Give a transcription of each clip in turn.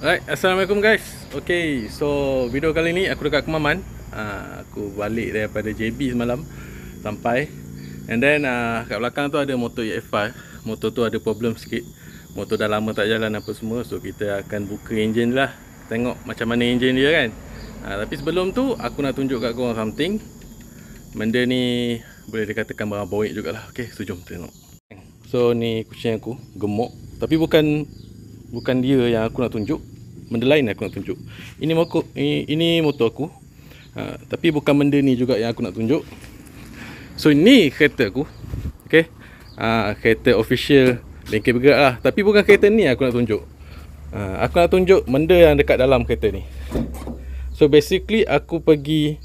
Alright, Assalamualaikum guys Okay, so video kali ni aku dekat Kemaman uh, Aku balik daripada JB semalam Sampai And then uh, kat belakang tu ada motor EF5 Motor tu ada problem sikit Motor dah lama tak jalan apa semua So kita akan buka enjin lah Tengok macam mana enjin dia kan uh, Tapi sebelum tu aku nak tunjuk kat korang something Benda ni boleh dikatakan barang boik jugalah Okay, so jom tengok So ni kucing aku gemuk Tapi bukan bukan dia yang aku nak tunjuk benda lain aku nak tunjuk. Ini mokok ini, ini motor aku. Ha, tapi bukan benda ni juga yang aku nak tunjuk. So ini kereta aku. Okey. Ha, kereta official Lengkir bergerak lah Tapi bukan kereta ni aku nak tunjuk ha, Aku nak tunjuk benda yang dekat dalam kereta ni So basically aku pergi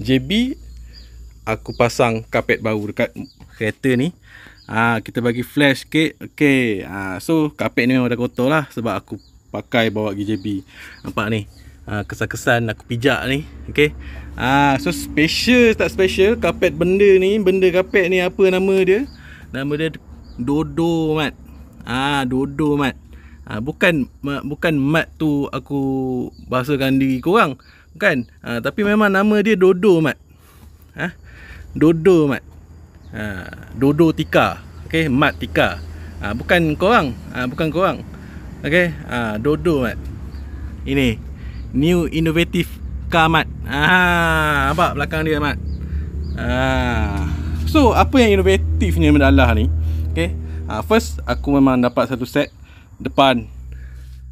JB Aku pasang kapet baru dekat kereta ni ha, Kita bagi flash sikit okay. ha, So kapet ni memang dah kotor lah Sebab aku pakai bawa pergi JB Nampak ni ah, Kesan-kesan aku pijak ni Okay Ah, So special tak special Kapet benda ni Benda kapet ni apa nama dia Nama dia Dodo Mat Ah, Dodo Mat Ah, Bukan bukan Mat tu aku bahasakan diri korang Bukan ah, Tapi memang nama dia Dodo Mat ah, Dodo Mat ah, Dodo Tika Okay Mat Tika ah, Bukan korang ah, Bukan korang Okay ha, Dodo Mat eh. Ini New innovative car Mat Haa ah, Nampak belakang dia Mat Ah, So apa yang innovatifnya Mendalah ni Okay ha, First aku memang dapat satu set Depan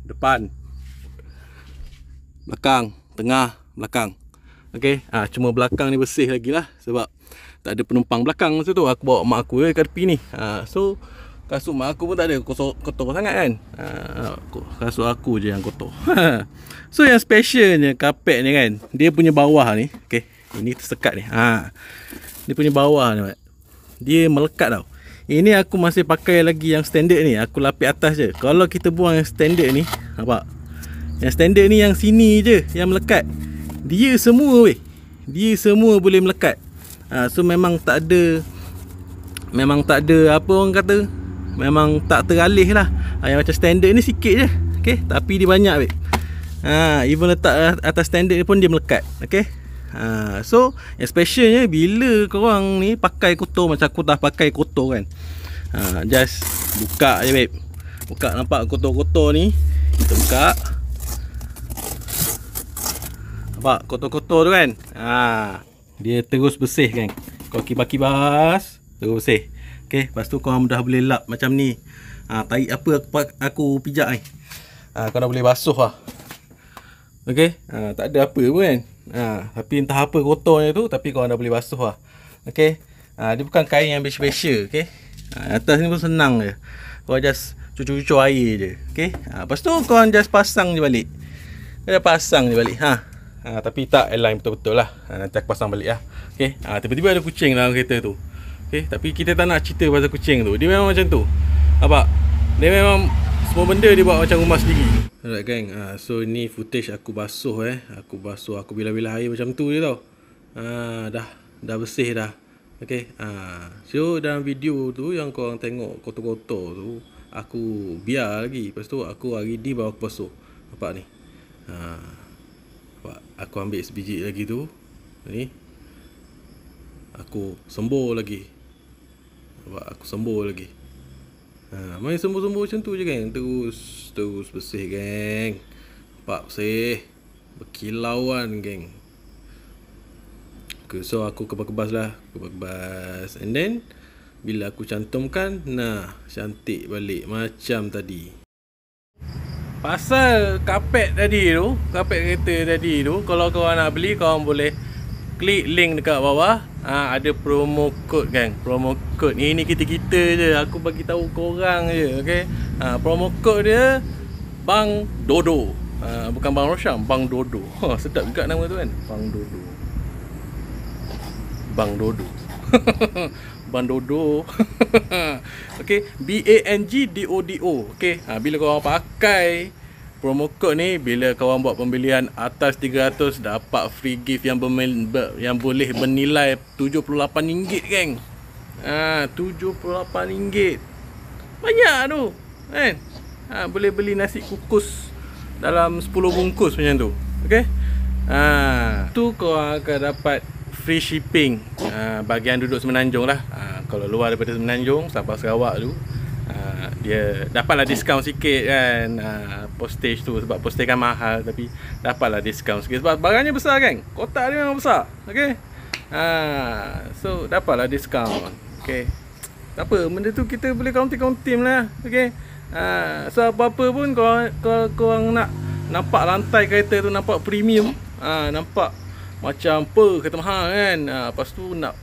Depan Belakang Tengah Belakang Okay ha, Cuma belakang ni bersih lagi lah Sebab Tak ada penumpang belakang Masa tu aku bawa mak aku ke Kerpi ni ha, So So Kasut mak aku pun tak ada kosor, kotor sangat kan uh, Kasut aku je yang kotor So yang specialnya Carpet ni kan Dia punya bawah ni okay. Ini tersekat ni ha. Dia punya bawah ni Mat. Dia melekat tau Ini aku masih pakai lagi yang standard ni Aku lapik atas je Kalau kita buang yang standard ni apa Yang standard ni yang sini je Yang melekat Dia semua weh Dia semua boleh melekat uh, So memang tak ada Memang tak ada apa orang kata memang tak teralih lah ha, yang macam standard ni sikit je ok tapi dia banyak babe. Ah, ha, even letak atas standard pun dia melekat ok ha, ah, so yang specialnya bila korang ni pakai kotor macam aku dah pakai kotor kan ha, just buka je babe buka nampak kotor-kotor ni kita buka nampak kotor-kotor tu kan ha, dia terus bersih kan kau kibas-kibas terus bersih Okay, lepas tu korang dah boleh lap macam ni ha, Tarik apa aku, aku pijak ni ha, ah, Korang dah boleh basuh lah Okay, ha, ah, tak ada apa pun kan ha, Tapi entah apa kotornya tu Tapi korang dah boleh basuh lah Okay, ha, dia bukan kain yang special-special Okay, ha, atas ni pun senang je Korang just cucu-cucu air je Okay, ha, lepas tu korang just pasang je balik Korang pasang je balik ha. Ha, Tapi tak align betul-betul lah ha, Nanti aku pasang balik lah Okay, tiba-tiba ha, ada kucing dalam kereta tu Okay, eh, tapi kita tak nak cerita pasal kucing tu. Dia memang macam tu. Apa? Dia memang semua benda dia buat macam rumah sendiri. Alright gang. Uh, ah, so ni footage aku basuh eh. Aku basuh aku bila-bila air macam tu je tau. Ah uh, dah dah bersih dah. Okay. Ah uh, so dalam video tu yang kau orang tengok kotor-kotor tu aku biar lagi. Lepas tu aku hari ni baru aku basuh. Nampak ni. Ah uh, aku ambil sebijik lagi tu. Ni. Aku sembuh lagi. Sebab aku sembuh lagi ha, Main sembuh-sembuh macam tu je kan Terus Terus bersih geng Pak bersih Berkilau geng okay, So aku kebas-kebas lah Kebas-kebas And then Bila aku cantumkan Nah Cantik balik Macam tadi Pasal kapet tadi tu Kapet kereta tadi tu Kalau korang nak beli Korang boleh Klik link dekat bawah Ha, ada promo code kan promo code ni ni kita kita je aku bagi tahu korang je okey ha, promo code dia bang dodo ha, bukan bang rosham bang dodo ha, sedap juga nama tu kan bang dodo bang dodo bang dodo okey b a n g d o d o Okay. ha, bila kau pakai promo code ni bila kawan buat pembelian atas 300 dapat free gift yang yang boleh bernilai 78 ringgit geng. Ha 78 ringgit. Banyak tu. Kan? Ha boleh beli nasi kukus dalam 10 bungkus macam tu. Okey. Ha tu kau akan dapat free shipping ha, bagian duduk semenanjung lah. Ha, kalau luar daripada semenanjung Sabah Sarawak tu Ah, dia dapatlah diskaun sikit kan uh, postage tu sebab postage kan mahal tapi dapatlah diskaun sikit sebab barangnya besar kan kotak dia memang besar okey ha uh, so dapatlah diskaun okey tak apa benda tu kita boleh counting counting lah okey uh, so apa-apa pun kau kau nak nampak lantai kereta tu nampak premium ha uh, nampak macam apa kereta mahal kan uh, lepas tu nak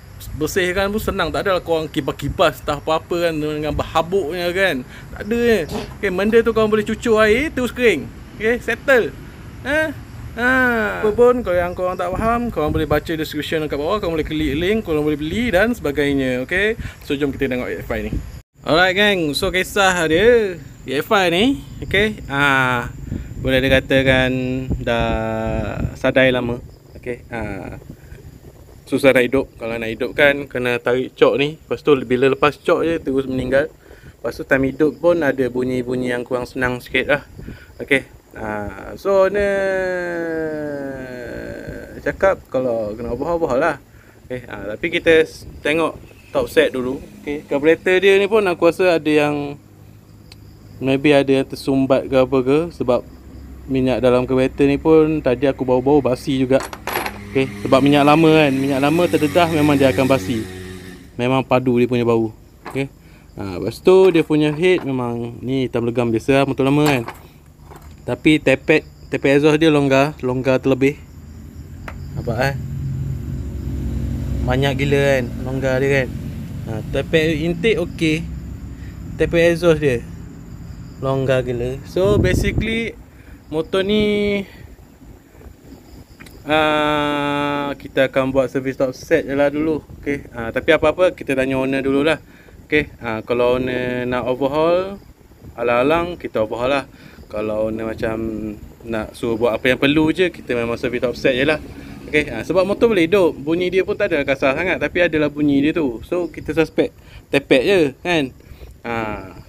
kan pun senang tak ada lah korang kipas-kipas tak apa-apa kan dengan berhabuknya kan tak ada ni ok benda tu korang boleh cucu air terus kering ok settle ha? Eh? ha. apa pun kalau yang korang tak faham korang boleh baca description kat bawah korang boleh klik link korang boleh beli dan sebagainya ok so jom kita tengok EFI ni alright gang so kisah dia EFI ni ok ha. boleh dikatakan dah sadai lama ok ha susah nak hidup Kalau nak hidup kan kena tarik cok ni Lepas tu bila lepas cok je terus meninggal Lepas tu time hidup pun ada bunyi-bunyi yang kurang senang sikit lah Okay uh, So ni Cakap kalau kena obah-obah lah okay. uh, Tapi kita tengok top set dulu okay. Carburetor dia ni pun aku rasa ada yang Maybe ada yang tersumbat ke apa ke Sebab minyak dalam carburetor ni pun Tadi aku bau-bau basi juga okay? sebab minyak lama kan minyak lama terdedah memang dia akan basi memang padu dia punya bau okay? ha, lepas tu dia punya head memang ni hitam legam biasa lah motor lama kan tapi tepet tepet exhaust dia longgar longgar terlebih nampak eh banyak gila kan longgar dia kan ha, tepet intake ok tepet exhaust dia longgar gila so basically motor ni Ah, kita akan buat service top set je lah dulu okay. uh, ah, Tapi apa-apa kita tanya owner lah, okay. uh, ah, Kalau owner nak overhaul Alang-alang kita overhaul lah Kalau owner macam nak suruh buat apa yang perlu je Kita memang service top set je lah okay. uh, Sebab motor boleh hidup Bunyi dia pun tak ada kasar sangat Tapi adalah bunyi dia tu So kita suspect tepek je kan uh.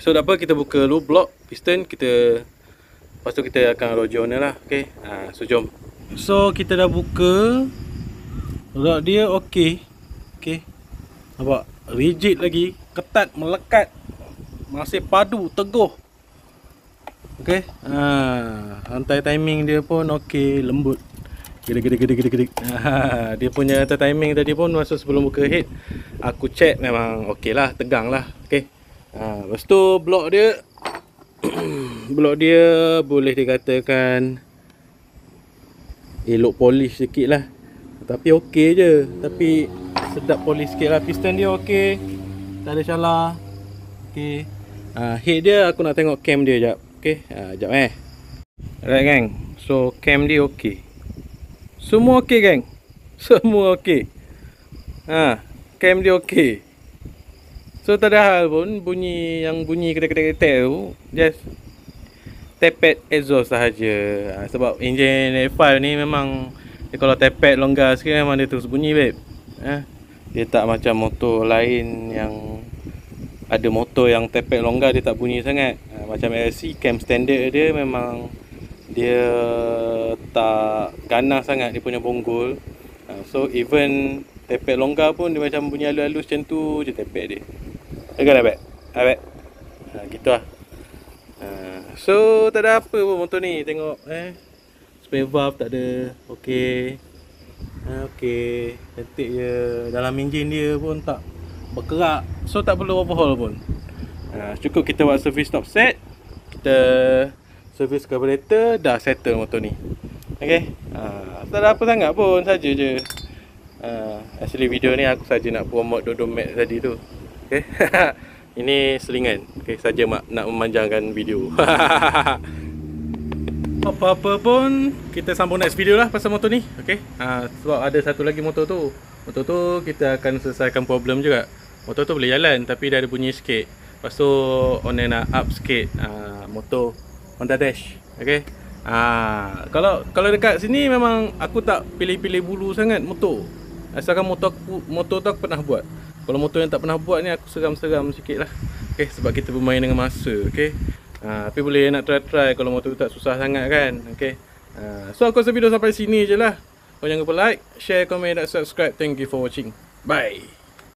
So tak apa kita buka dulu block piston Kita Lepas tu kita akan roger owner lah okay. ha, So jom So kita dah buka Rod dia okay okay Nampak Rigid lagi Ketat melekat Masih padu Teguh okay ha, Rantai timing dia pun okay Lembut Gede gede gede gede gede ha, Dia punya rantai timing tadi pun Masa sebelum buka head Aku check memang okay lah Tegang lah okay ha, Lepas tu blok dia Hmm. blok dia boleh dikatakan elok polish sikit lah tapi ok je tapi sedap polish sikit lah piston dia ok tak ada salah ok uh, ah, head dia aku nak tengok cam dia jap ok uh, ah, jap eh alright gang so cam dia ok semua ok gang semua ok uh, ah, cam dia ok So tak ada hal pun bunyi yang bunyi kedek-kedek tu just tepet exhaust lah sahaja. Ha, sebab engine F5 ni memang dia kalau tepet longgar sikit memang dia terus bunyi beb. Ha? Dia tak macam motor lain yang ada motor yang tepet longgar dia tak bunyi sangat. Ha, macam LC cam standard dia memang dia tak ganas sangat dia punya bonggol. Ha, so even tepet longgar pun dia macam bunyi halus-halus macam tu je tepet dia. Agak dah baik. Dah baik. Ha, gitu lah. Ha, so, tak ada apa pun motor ni. Tengok eh. Spare valve tak ada. Okay. Ha, okay. Cantik je. Dalam enjin dia pun tak berkerak. So, tak perlu overhaul pun. Ha, cukup kita buat service top set. Kita service carburetor dah settle motor ni. Okay. Ha, tak ada apa sangat pun. Saja je. Uh, actually video ni aku saja nak promote Dodo Mac tadi tu. Okay, Ini selingan. Okay, saja mak nak memanjangkan video. Apa-apa pun kita sambung next video lah pasal motor ni. Okay. Ha, sebab ada satu lagi motor tu. Motor tu kita akan selesaikan problem juga. Motor tu boleh jalan tapi dia ada bunyi sikit. Lepas tu owner nak up sikit ha, motor Honda Dash. Okey. Ha, kalau kalau dekat sini memang aku tak pilih-pilih bulu sangat motor. Asalkan motor aku, motor tu aku pernah buat. Kalau motor yang tak pernah buat ni aku seram-seram sikit lah okay, eh, Sebab kita bermain dengan masa okay? ha, ah, Tapi boleh nak try-try kalau motor tu tak susah sangat kan okay? ha, ah, So aku rasa video sampai sini je lah Jangan lupa like, share, komen dan subscribe Thank you for watching Bye